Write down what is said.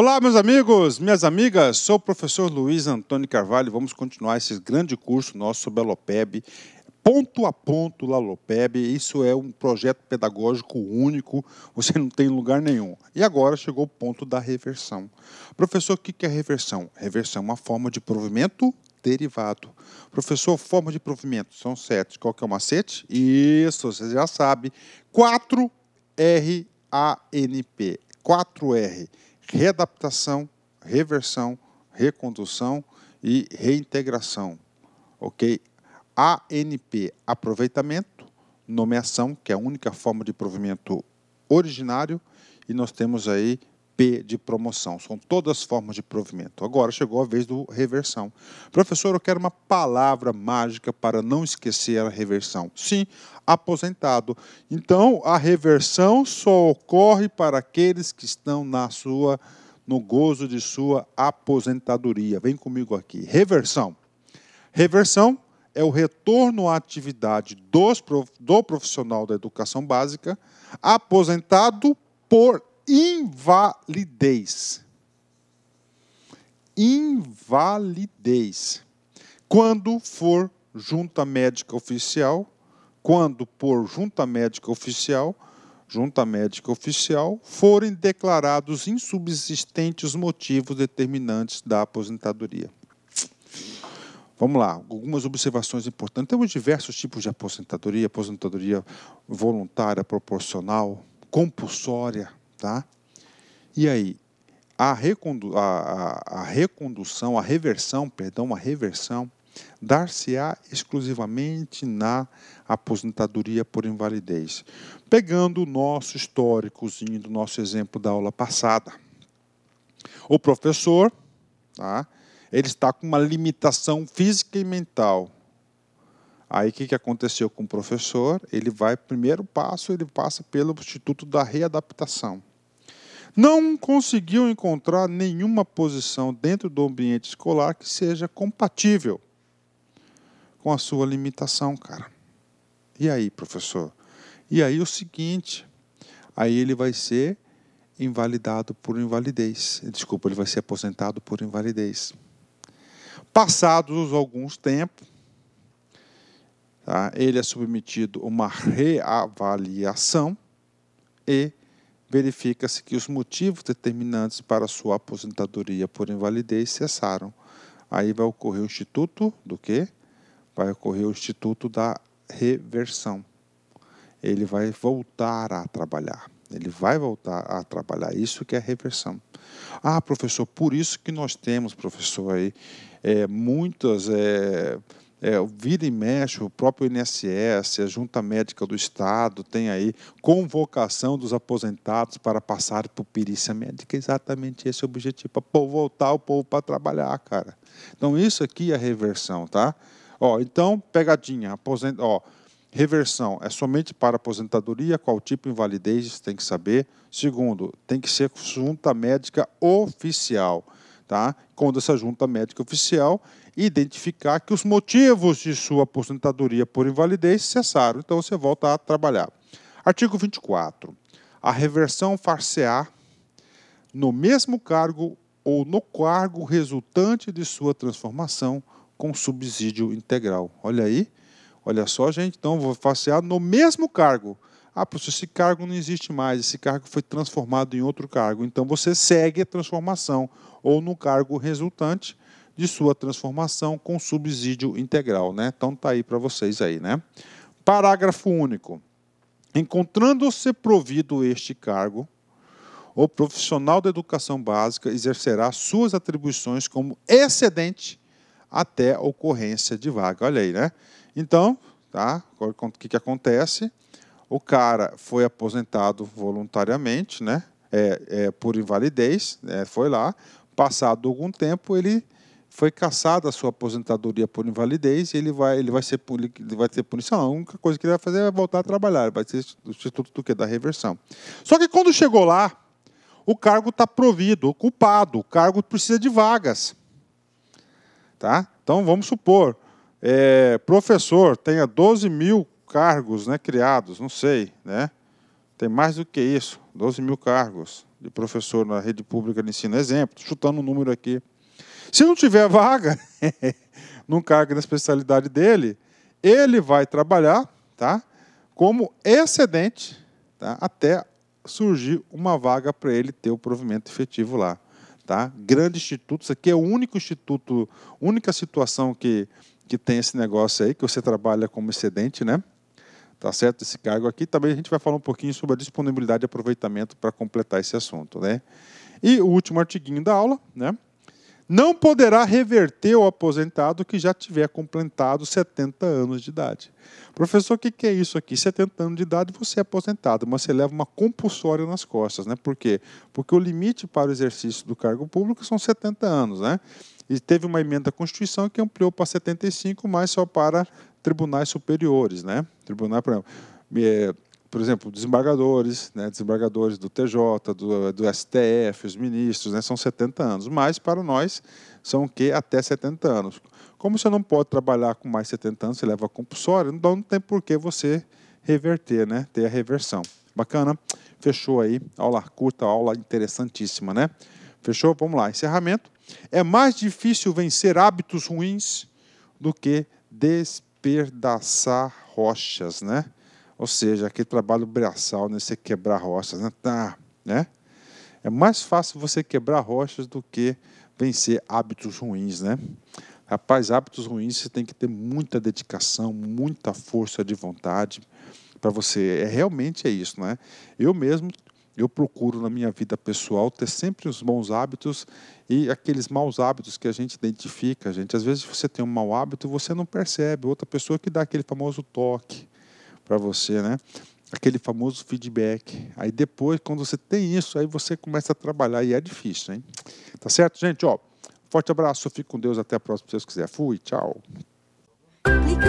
Olá, meus amigos, minhas amigas, sou o professor Luiz Antônio Carvalho. Vamos continuar esse grande curso nosso sobre a LOPEB, ponto a ponto da LOPEB. Isso é um projeto pedagógico único, você não tem lugar nenhum. E agora chegou o ponto da reversão. Professor, o que é reversão? Reversão é uma forma de provimento derivado. Professor, forma de provimento são sete. Qual que é o macete? Isso, você já sabe. 4 RANP. 4R. 4R readaptação, reversão, recondução e reintegração. Ok? ANP, aproveitamento, nomeação, que é a única forma de provimento originário, e nós temos aí P de promoção. São todas formas de provimento. Agora chegou a vez do reversão. Professor, eu quero uma palavra mágica para não esquecer a reversão. Sim, aposentado. Então, a reversão só ocorre para aqueles que estão na sua no gozo de sua aposentadoria. Vem comigo aqui. Reversão. Reversão é o retorno à atividade dos, do profissional da educação básica aposentado por invalidez. Invalidez. Quando for junta médica oficial, quando por junta médica oficial, junta médica oficial, forem declarados insubsistentes motivos determinantes da aposentadoria. Vamos lá, algumas observações importantes. Temos diversos tipos de aposentadoria: aposentadoria voluntária, proporcional, compulsória, Tá? E aí, a, recondu a, a, a recondução, a reversão, perdão, a reversão, dar-se-á exclusivamente na aposentadoria por invalidez. Pegando o nosso históricozinho do nosso exemplo da aula passada. O professor, tá? ele está com uma limitação física e mental. Aí o que, que aconteceu com o professor? Ele vai, primeiro passo, ele passa pelo Instituto da Readaptação não conseguiu encontrar nenhuma posição dentro do ambiente escolar que seja compatível com a sua limitação, cara. E aí, professor? E aí o seguinte, aí ele vai ser invalidado por invalidez. Desculpa, ele vai ser aposentado por invalidez. Passados alguns tempos, tá, ele é submetido a uma reavaliação e verifica-se que os motivos determinantes para sua aposentadoria por invalidez cessaram. Aí vai ocorrer o instituto do quê? Vai ocorrer o instituto da reversão. Ele vai voltar a trabalhar. Ele vai voltar a trabalhar. Isso que é reversão. Ah, professor, por isso que nós temos, professor, aí, é, muitas. É, é, vira e mexe, o próprio INSS, a Junta Médica do Estado tem aí convocação dos aposentados para passar por perícia médica. Exatamente esse é o objetivo, para voltar o povo para trabalhar, cara. Então, isso aqui é reversão, tá? Ó, então, pegadinha, aposent ó, reversão é somente para aposentadoria, qual tipo de invalidez, tem que saber. Segundo, tem que ser Junta Médica Oficial tá? com essa junta médica oficial e identificar que os motivos de sua aposentadoria por invalidez cessaram. Então você volta a trabalhar. Artigo 24. A reversão far-se-á no mesmo cargo ou no cargo resultante de sua transformação com subsídio integral. Olha aí, olha só, gente. Então, vou facear no mesmo cargo ah, professor, esse cargo não existe mais, esse cargo foi transformado em outro cargo. Então você segue a transformação ou no cargo resultante de sua transformação com subsídio integral, né? Então tá aí para vocês aí, né? Parágrafo único. Encontrando-se provido este cargo, o profissional da educação básica exercerá suas atribuições como excedente até ocorrência de vaga. Olha aí, né? Então, tá? O que, que acontece? O cara foi aposentado voluntariamente, né? É, é, por invalidez, né, foi lá. Passado algum tempo, ele foi caçado a sua aposentadoria por invalidez e ele vai, ele vai, ser, ele vai ter punição. A única coisa que ele vai fazer é voltar a trabalhar, vai ser o instituto do quê? Da reversão. Só que quando chegou lá, o cargo está provido, ocupado, o cargo precisa de vagas. Tá? Então vamos supor, é, professor tenha 12 mil cargos né, criados, não sei, né? Tem mais do que isso, 12 mil cargos de professor na rede pública de ensino. Exemplo, chutando um número aqui. Se não tiver vaga num cargo na especialidade dele, ele vai trabalhar tá, como excedente tá, até surgir uma vaga para ele ter o provimento efetivo lá. Tá? Grande instituto, isso aqui é o único instituto, única situação que, que tem esse negócio aí, que você trabalha como excedente, né? tá certo? Esse cargo aqui. Também a gente vai falar um pouquinho sobre a disponibilidade e aproveitamento para completar esse assunto, né? E o último artiguinho da aula, né? Não poderá reverter o aposentado que já tiver completado 70 anos de idade. Professor, o que, que é isso aqui? 70 anos de idade você é aposentado, mas você leva uma compulsória nas costas, né? Por quê? Porque o limite para o exercício do cargo público são 70 anos, né? E teve uma emenda à Constituição que ampliou para 75, mas só para tribunais superiores, né? tribunal, por exemplo, é, por exemplo desembargadores, né, desembargadores do TJ, do, do, STF, os ministros, né, são 70 anos. Mas, para nós, são o quê? Até 70 anos. Como você não pode trabalhar com mais 70 anos, você leva a compulsória, não, não tem por que você reverter, né, ter a reversão. Bacana? Fechou aí. Aula curta, aula interessantíssima, né? Fechou? Vamos lá. Encerramento. É mais difícil vencer hábitos ruins do que despertar despedaçar rochas, né? Ou seja, aquele trabalho braçal, né? Você quebrar rochas, né? Tá, né? É mais fácil você quebrar rochas do que vencer hábitos ruins, né? Rapaz, hábitos ruins você tem que ter muita dedicação, muita força de vontade para você. É realmente é isso, né? Eu mesmo eu procuro na minha vida pessoal ter sempre os bons hábitos e aqueles maus hábitos que a gente identifica, gente. Às vezes você tem um mau hábito e você não percebe, outra pessoa que dá aquele famoso toque para você, né? Aquele famoso feedback. Aí depois, quando você tem isso, aí você começa a trabalhar e é difícil, hein? Tá certo, gente? Ó, forte abraço, Fico com Deus, até a próxima, se Deus quiser. Fui, tchau. Clique,